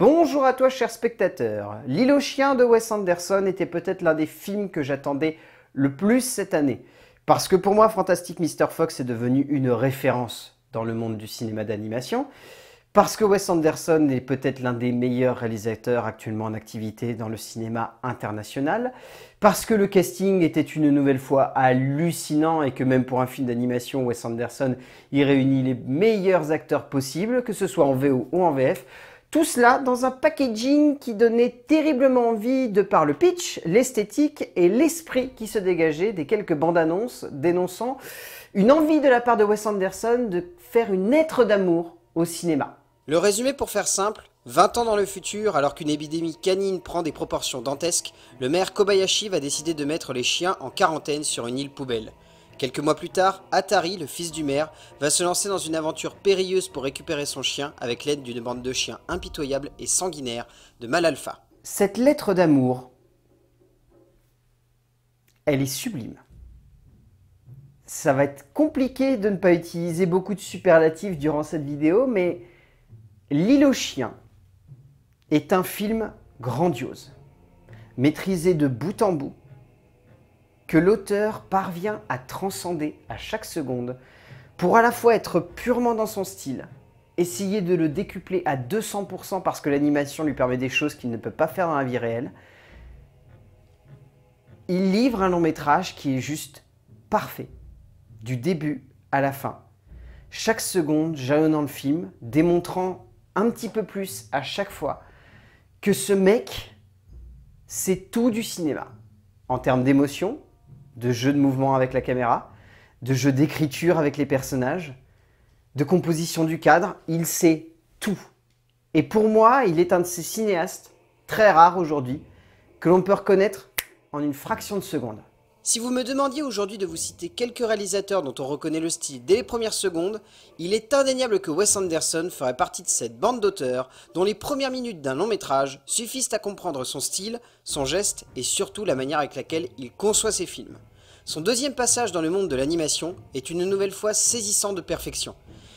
Bonjour à toi cher spectateur. L'île aux chiens de Wes Anderson était peut-être l'un des films que j'attendais le plus cette année. Parce que pour moi, Fantastic Mr. Fox est devenu une référence dans le monde du cinéma d'animation. Parce que Wes Anderson est peut-être l'un des meilleurs réalisateurs actuellement en activité dans le cinéma international. Parce que le casting était une nouvelle fois hallucinant et que même pour un film d'animation, Wes Anderson y réunit les meilleurs acteurs possibles, que ce soit en VO ou en VF. Tout cela dans un packaging qui donnait terriblement envie de par le pitch, l'esthétique et l'esprit qui se dégageait des quelques bandes annonces dénonçant une envie de la part de Wes Anderson de faire une être d'amour au cinéma. Le résumé pour faire simple, 20 ans dans le futur, alors qu'une épidémie canine prend des proportions dantesques, le maire Kobayashi va décider de mettre les chiens en quarantaine sur une île poubelle. Quelques mois plus tard, Atari, le fils du maire, va se lancer dans une aventure périlleuse pour récupérer son chien avec l'aide d'une bande de chiens impitoyables et sanguinaires de Malalpha. Cette lettre d'amour, elle est sublime. Ça va être compliqué de ne pas utiliser beaucoup de superlatifs durant cette vidéo, mais L'île aux chiens est un film grandiose, maîtrisé de bout en bout, que l'auteur parvient à transcender à chaque seconde pour à la fois être purement dans son style, essayer de le décupler à 200% parce que l'animation lui permet des choses qu'il ne peut pas faire dans la vie réelle. Il livre un long métrage qui est juste parfait, du début à la fin. Chaque seconde jalonnant le film, démontrant un petit peu plus à chaque fois que ce mec, c'est tout du cinéma. En termes d'émotion, de jeux de mouvement avec la caméra, de jeux d'écriture avec les personnages, de composition du cadre, il sait tout. Et pour moi, il est un de ces cinéastes très rares aujourd'hui que l'on peut reconnaître en une fraction de seconde. Si vous me demandiez aujourd'hui de vous citer quelques réalisateurs dont on reconnaît le style dès les premières secondes, il est indéniable que Wes Anderson ferait partie de cette bande d'auteurs dont les premières minutes d'un long métrage suffisent à comprendre son style, son geste et surtout la manière avec laquelle il conçoit ses films. Son deuxième passage dans le monde de l'animation est une nouvelle fois saisissant de perfection.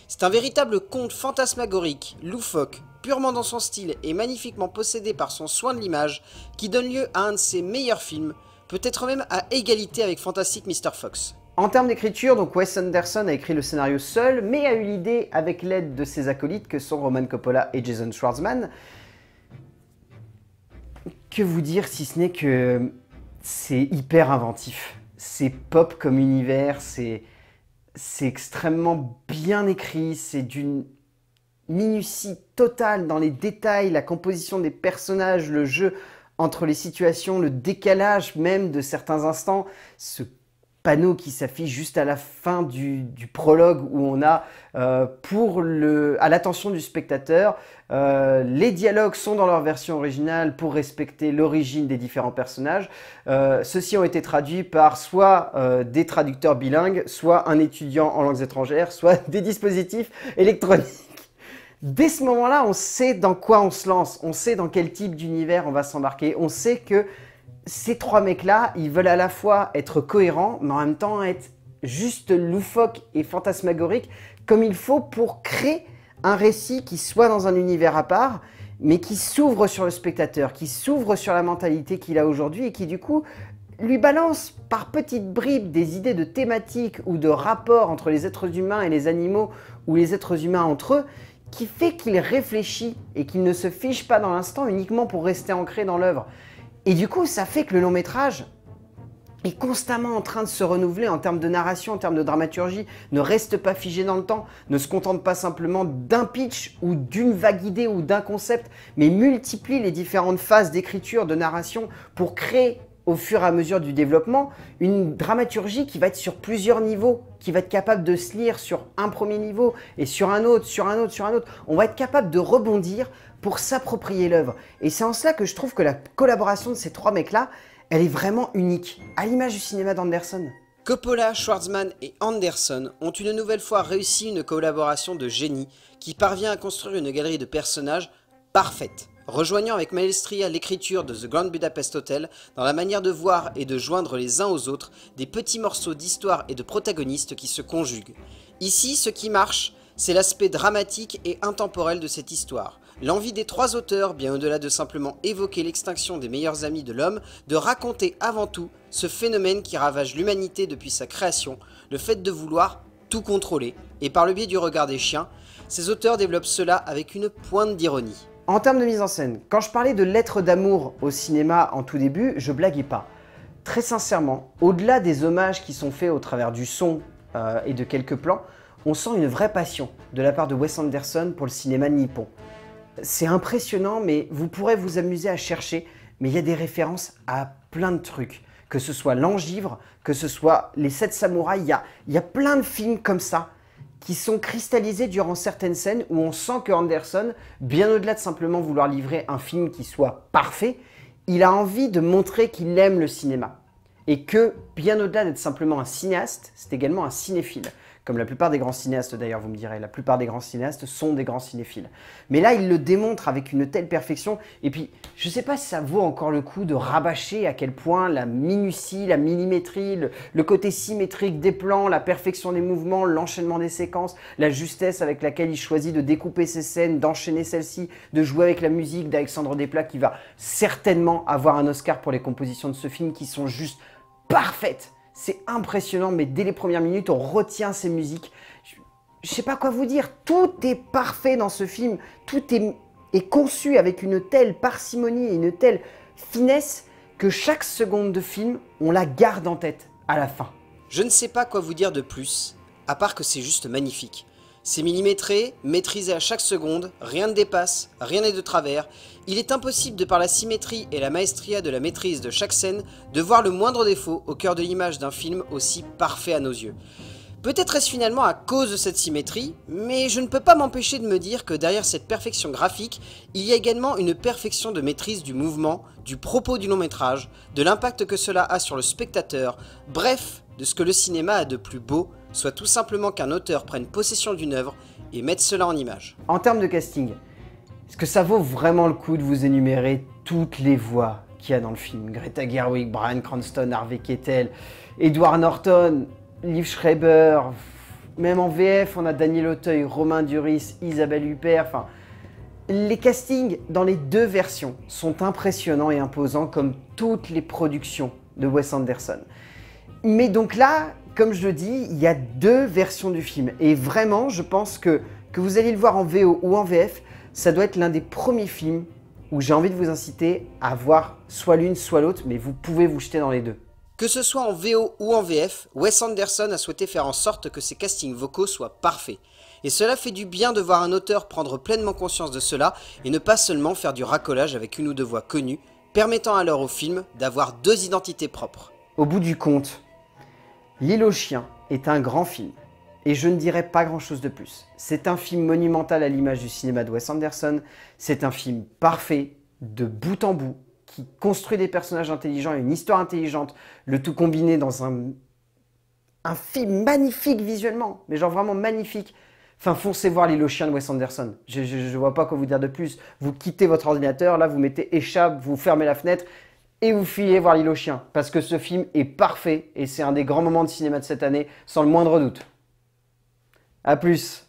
C'est un véritable conte fantasmagorique, loufoque, purement dans son style et magnifiquement possédé par son soin de l'image, qui donne lieu à un de ses meilleurs films, peut-être même à égalité avec Fantastic Mr. Fox. En termes d'écriture, donc Wes Anderson a écrit le scénario seul, mais a eu l'idée avec l'aide de ses acolytes que sont Roman Coppola et Jason Schwartzman. Que vous dire si ce n'est que c'est hyper inventif. C'est pop comme univers, c'est extrêmement bien écrit, c'est d'une minutie totale dans les détails, la composition des personnages, le jeu entre les situations, le décalage même de certains instants, ce panneau qui s'affiche juste à la fin du, prologue où on a euh, pour le à l'attention du spectateur euh, les dialogues sont dans leur version originale pour respecter l'origine des différents personnages euh, ceux-ci ont été traduits par soit des traducteurs bilingues soit un étudiant en langues étrangères soit des dispositifs électroniques Dès ce moment-là, on sait dans quoi on se lance, on sait dans quel type d'univers on va s'embarquer, on sait que ces trois mecs-là, ils veulent à la fois être cohérents, mais en même temps être juste loufoques et fantasmagoriques comme il faut pour créer un récit qui soit dans un univers à part, mais qui s'ouvre sur le spectateur, qui s'ouvre sur la mentalité qu'il a aujourd'hui et qui du coup lui balance par petites bribes des idées de thématiques ou de rapports entre les êtres humains et les animaux ou les êtres humains entre eux qui fait qu'il réfléchit et qu'il ne se fiche pas dans l'instant uniquement pour rester ancré dans l'œuvre. Et du coup, ça fait que le long métrage est constamment en train de se renouveler en termes de narration, en termes de dramaturgie, ne reste pas figé dans le temps, ne se contente pas simplement d'un pitch ou d'une vague idée ou d'un concept, mais multiplie les différentes phases d'écriture, de narration pour créer au fur et à mesure du développement, une dramaturgie qui va être sur plusieurs niveaux, qui va être capable de se lire sur un premier niveau et sur un autre, sur un autre, sur un autre. On va être capable de rebondir pour s'approprier l'œuvre. Et c'est en cela que je trouve que la collaboration de ces trois mecs-là, elle est vraiment unique, à l'image du cinéma d'Anderson. Coppola, Schwarzman et Anderson ont une nouvelle fois réussi une collaboration de génie qui parvient à construire une galerie de personnages parfaite rejoignant avec maestria l'écriture de The Grand Budapest Hotel dans la manière de voir et de joindre les uns aux autres des petits morceaux d'histoire et de protagonistes qui se conjuguent. Ici, ce qui marche, c'est l'aspect dramatique et intemporel de cette histoire. L'envie des trois auteurs, bien au-delà de simplement évoquer l'extinction des meilleurs amis de l'homme, de raconter avant tout ce phénomène qui ravage l'humanité depuis sa création, le fait de vouloir tout contrôler, et par le biais du regard des chiens, ces auteurs développent cela avec une pointe d'ironie. En termes de mise en scène, quand je parlais de lettres d'amour au cinéma en tout début, je blaguais pas. Très sincèrement, au-delà des hommages qui sont faits au travers du son euh, et de quelques plans, on sent une vraie passion de la part de Wes Anderson pour le cinéma nippon. C'est impressionnant, mais vous pourrez vous amuser à chercher, mais il y a des références à plein de trucs. Que ce soit l'angivre, que ce soit les sept samouraïs, il y a, y a plein de films comme ça qui sont cristallisés durant certaines scènes où on sent que Anderson, bien au-delà de simplement vouloir livrer un film qui soit parfait, il a envie de montrer qu'il aime le cinéma. Et que, bien au-delà d'être simplement un cinéaste, c'est également un cinéphile comme la plupart des grands cinéastes d'ailleurs, vous me direz. La plupart des grands cinéastes sont des grands cinéphiles. Mais là, il le démontre avec une telle perfection. Et puis, je ne sais pas si ça vaut encore le coup de rabâcher à quel point la minutie, la millimétrie, le, côté symétrique des plans, la perfection des mouvements, l'enchaînement des séquences, la justesse avec laquelle il choisit de découper ses scènes, d'enchaîner celles-ci, de jouer avec la musique d'Alexandre Desplat qui va certainement avoir un Oscar pour les compositions de ce film qui sont juste parfaites c'est impressionnant, mais dès les premières minutes, on retient ces musiques. Je, ne sais pas quoi vous dire, tout est parfait dans ce film, tout est conçu avec une telle parcimonie et une telle finesse que chaque seconde de film, on la garde en tête à la fin. Je ne sais pas quoi vous dire de plus, à part que c'est juste magnifique. C'est millimétré, maîtrisé à chaque seconde, rien ne dépasse, rien n'est de travers. Il est impossible de par la symétrie et la maestria de la maîtrise de chaque scène de voir le moindre défaut au cœur de l'image d'un film aussi parfait à nos yeux. Peut-être est-ce finalement à cause de cette symétrie, mais je ne peux pas m'empêcher de me dire que derrière cette perfection graphique, il y a également une perfection de maîtrise du mouvement, du propos du long métrage, de l'impact que cela a sur le spectateur, bref, de ce que le cinéma a de plus beau, soit tout simplement qu'un auteur prenne possession d'une œuvre et mette cela en image. En termes de casting, est-ce que ça vaut vraiment le coup de vous énumérer toutes les voix qu'il y a dans le film Greta Gerwig, Brian Cranston, Harvey Keitel, Edward Norton, Liv Schreiber, même en VF, on a Daniel Auteuil, Romain Duris, Isabelle Huppert, enfin... Les castings dans les deux versions sont impressionnants et imposants comme toutes les productions de Wes Anderson. Mais donc là, comme je le dis, il y a deux versions du film. Et vraiment, je pense que que vous allez le voir en VO ou en VF, ça doit être l'un des premiers films où j'ai envie de vous inciter à voir soit l'une, soit l'autre, mais vous pouvez vous jeter dans les deux. Que ce soit en VO ou en VF, Wes Anderson a souhaité faire en sorte que ses castings vocaux soient parfaits. Et cela fait du bien de voir un auteur prendre pleinement conscience de cela et ne pas seulement faire du racolage avec une ou deux voix connues, permettant alors au film d'avoir deux identités propres. Au bout du compte, L'île aux chiens est un grand film. Et je ne dirais pas grand-chose de plus. C'est un film monumental à l'image du cinéma de Wes Anderson. C'est un film parfait, de bout en bout, qui construit des personnages intelligents et une histoire intelligente, le tout combiné dans un, film magnifique visuellement, mais genre vraiment magnifique. Enfin, foncez voir l'île chien de Wes Anderson. Je, ne vois pas quoi vous dire de plus. Vous quittez votre ordinateur, là vous mettez échappe, vous fermez la fenêtre et vous filez voir l'île chien Parce que ce film est parfait et c'est un des grands moments de cinéma de cette année, sans le moindre doute. A plus